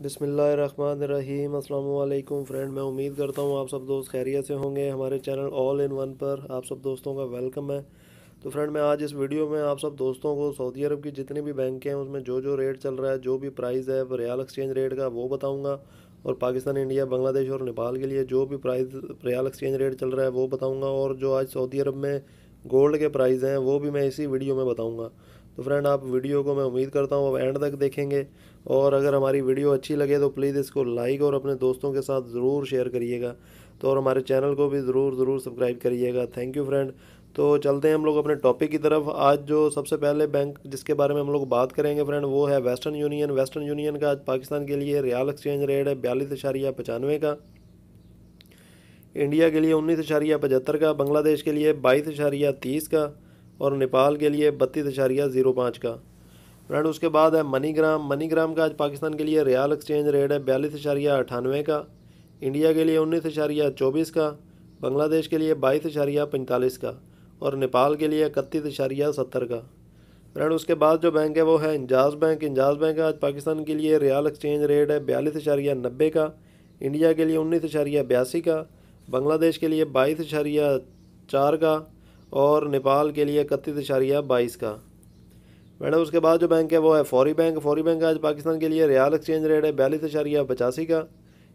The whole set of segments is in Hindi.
बिसमीम अल्लाम फ्रेंड मैं उम्मीद करता हूँ आप सब दोस्त खैरियत से होंगे हमारे चैनल ऑल इन वन पर आप सब दोस्तों का वेलकम है तो फ्रेंड मैं आज इस वीडियो में आप सब दोस्तों को सऊदी अरब की जितनी भी बैंक हैं उसमें जो जो रेट चल रहा है जो भी प्राइस है रियाल एक्सचेंज रेट का वो बताऊँगा और पाकिस्तान इंडिया बांग्लादेश और नेपाल के लिए जो भी प्राइस रियाल एक्सचेंज रेट चल रहा है वो बताऊँगा और जो आज सऊदी अरब में गोल्ड के प्राइस हैं वो भी मैं इसी वीडियो में बताऊँगा तो फ्रेंड आप वीडियो को मैं उम्मीद करता हूँ आप एंड तक देखेंगे और अगर हमारी वीडियो अच्छी लगे तो प्लीज़ इसको लाइक और अपने दोस्तों के साथ ज़रूर शेयर करिएगा तो और हमारे चैनल को भी ज़रूर ज़रूर सब्सक्राइब करिएगा थैंक यू फ्रेंड तो चलते हैं हम लोग अपने टॉपिक की तरफ आज जो सबसे पहले बैंक जिसके बारे में हम लोग बात करेंगे फ्रेंड वो है वेस्टर्न यूनियन वेस्टर्न यूनियन का आज पाकिस्तान के लिए रियाल एक्सचेंज रेट है बयालीस पचानवे का इंडिया के लिए उन्नीस इशारिया पचहत्तर का बांग्लादेश के लिए बाईस इशारिया तीस का और नेपाल के लिए बत्तीस इशारिया ज़ीरो पाँच का फ्रेंड उसके बाद है मनीग्राम मनीग्राम का आज पाकिस्तान के लिए रियाल एक्सचेंज रेट है बयालीस इशारिया अठानवे का इंडिया के लिए उन्नीस इशारिया चौबीस का बांग्लादेश के लिए बाईस इशारिया पैंतालीस का और नेपाल के लिए इकतीस इशारिया सत्तर का फ्रेंड उसके बाद जो बैंक है वो है इंजाज बैंक इंजाज बैंक आज पाकिस्तान के लिए रियाल एक्सचेंज रेट है बयालीस इशारिया नब्बे का इंडिया के लिए उन्नीस इशारिया बयासी का बांग्लादेश के लिए बाईस इशारिया चार का और नेपाल के लिए इकतीस इशारिया बाईस का मैडम उसके बाद जो बैंक है वो है फौरी बैंक फौरी बैंक आज पाकिस्तान के लिए रियाल एक्सचेंज रेट है बयालीस इशारिया पचासी का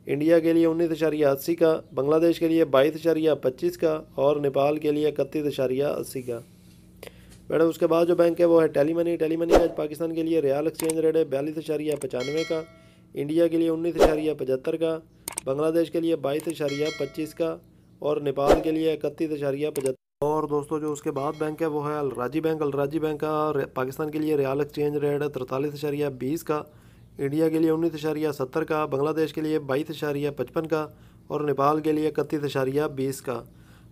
इंडिया के लिए उन्नीस इशारिया अस्सी का बांग्लादेश के लिए बाईस इशारिया पच्चीस का और नेपाल के लिए इकतीस इशारिया अस्सी का मैडम उसके बाद जो बैंक है वो है टेली मनी टेली मनी आज पाकिस्तान के लिए रियाल एक्सचेंज रेट है बयालीस इशारिया पचानवे का इंडिया के लिए उन्नीस इशारिया पचहत्तर का बांग्लादेश के लिए बाईस इशारिया पच्चीस का और नेपाल के लिए इकतीस इशारिया पचहत्तर और दोस्तों जो उसके बाद बैंक है वो है अलराजी बैंक अलराजी बैंक का पाकिस्तान के लिए रियाल एक्सचेंज रेट है तरतालीस इशारिया बीस का इंडिया के लिए उन्नीस इशारिया सत्तर का बांग्लादेश के लिए बाईस इशारिया पचपन का और नेपाल के लिए इकतीस अशारिया बीस का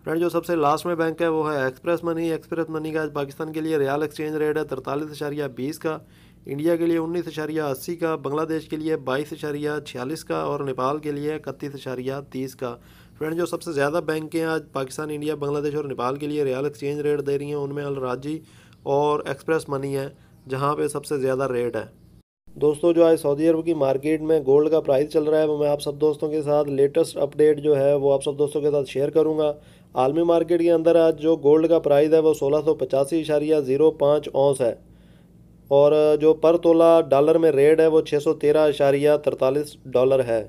फ्रेंड जो सबसे लास्ट में बैंक है वो है एक्सप्रेस मनी एक्सप्रेस मनी का आज पाकिस्तान के लिए रियाल एक्सचेंज रेट है तरतालीस अशारिया बीस का इंडिया के लिए उन्नीस अशारिया अस्सी का बांग्लादेश के लिए बाईस अशारिया छियालीस का और नेपाल के लिए इकतीस अशारिया तीस का फ्रेंड जो सबसे ज़्यादा बैंकें आज पाकिस्तान इंडिया बांग्लादेश और नेपाल के लिए रियाल एक्सचेंज रेट दे रही हैं उनमें अलराजी और एक्सप्रेस मनी है जहाँ पर सबसे ज़्यादा रेट है दोस्तों जो आज सऊदी अरब की मार्केट में गोल्ड का प्राइस चल रहा है वो मैं आप सब दोस्तों के साथ लेटेस्ट अपडेट जो है वो आप सब दोस्तों के साथ शेयर करूंगा आलमी मार्केट के अंदर आज जो गोल्ड का प्राइस है वो सोलह सौ पचासी इशारिया ज़ीरो पाँच औंस है और जो पर तोला डॉलर में रेट है वो छः सौ तेरह अशारिया तरतालीस डॉलर है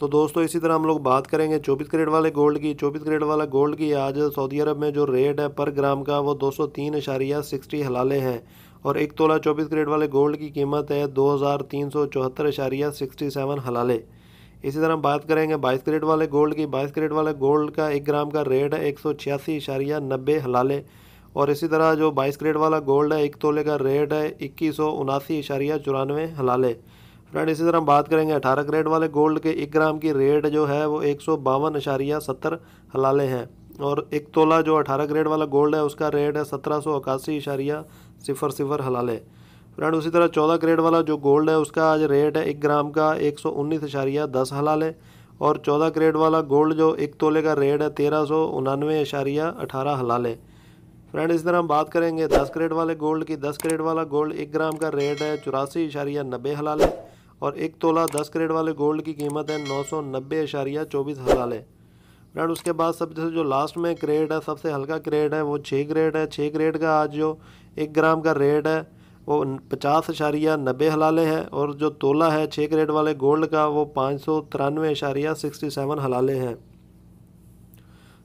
तो दोस्तों इसी तरह हम लोग बात करेंगे चौबीस करेट वाले गोल्ड की चौबीस करेट वाला गोल्ड की आज सऊदी अरब में जो रेट है पर ग्राम का वो दो सौ तीन इशारिया सिक्सटी हलाले हैं और एक तोला चौबीस करेट वाले गोल्ड की कीमत है दो हज़ार तीन सौ चौहत्तर अशारिया सिक्सटी सेवन हलाले इसी तरह बात करेंगे बाईस करेट वाले गोल्ड की बाईस करेट वाले गोल्ड का एक ग्राम का रेट है एक सौ छियासी इशारिया नब्बे हलाले और इसी तरह जो बाईस ग्रेड वाला गोल्ड है एक तोले का रेट है इक्कीस सौ उनासी इशारिया चौरानवे हलाले फ्रेंड इसी तरह हम बात करेंगे अठारह ग्रेड वाले गोल्ड के एक ग्राम की रेट जो है वो एक सौ बावन इशारिया सत्तर हलाले हैं और एक तोला जो अठारह ग्रेड वाला गोल्ड है उसका रेट है सत्रह सौ इक्यासी इशारिया सिफर सिफर हलाले फ्रेंड उसी तरह चौदह ग्रेड वाला जो गोल्ड है उसका आज रेट है एक ग्राम का एक सौ उन्नीस इशारिया दस हलाले और चौदह ग्रेड वाला गोल्ड जो एक तोले का रेट है तेरह सौ उनानवे इशारिया अठारह हलाले फ्रेंड इस तरह हम बात करेंगे दस करेट वाले गोल्ड की दस करेट वाला गोल्ड एक ग्राम का रेट है चौरासी इशारिया नब्बे हलाले और एक तोला दस करेट वाले गोल्ड की कीमत है नौ सौ नब्बे इशारिया चौबीस हलाले फ्रेंड उसके बाद सबसे जो लास्ट में क्रेड है सबसे हल्का क्रेड है वो छः ग्रेड है छः ग्रेड का आज जो एक ग्राम का रेट है वो पचास इशारिया नब्बे हलाले है और जो तोला है छः ग्रेड वाले गोल्ड का वो पाँच सौ तिरानवे इशारिया सिक्सटी सेवन हलाले हैं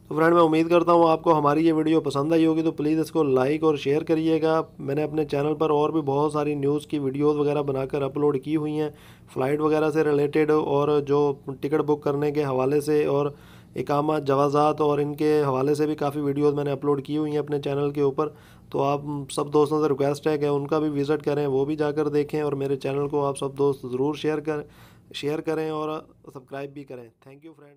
तो फ्रेंड मैं उम्मीद करता हूँ आपको हमारी ये वीडियो पसंद आई होगी तो प्लीज़ इसको लाइक और शेयर करिएगा मैंने अपने चैनल पर और भी बहुत सारी न्यूज़ की वीडियोस वगैरह बनाकर अपलोड की हुई हैं फ़्लाइट वगैरह से रिलेटेड और जो टिकट बुक करने के हवाले से और इकामा जवाज़ात और इनके हवाले से भी काफ़ी वीडियोस मैंने अपलोड की हुई हैं अपने चैनल के ऊपर तो आप सब दोस्तों से रिक्वेस्ट है कि उनका भी विज़िट करें वो भी जाकर देखें और मेरे चैनल को आप सब दोस्त ज़रूर शेयर करें शेयर करें और सब्सक्राइब भी करें थैंक यू फ्रेंड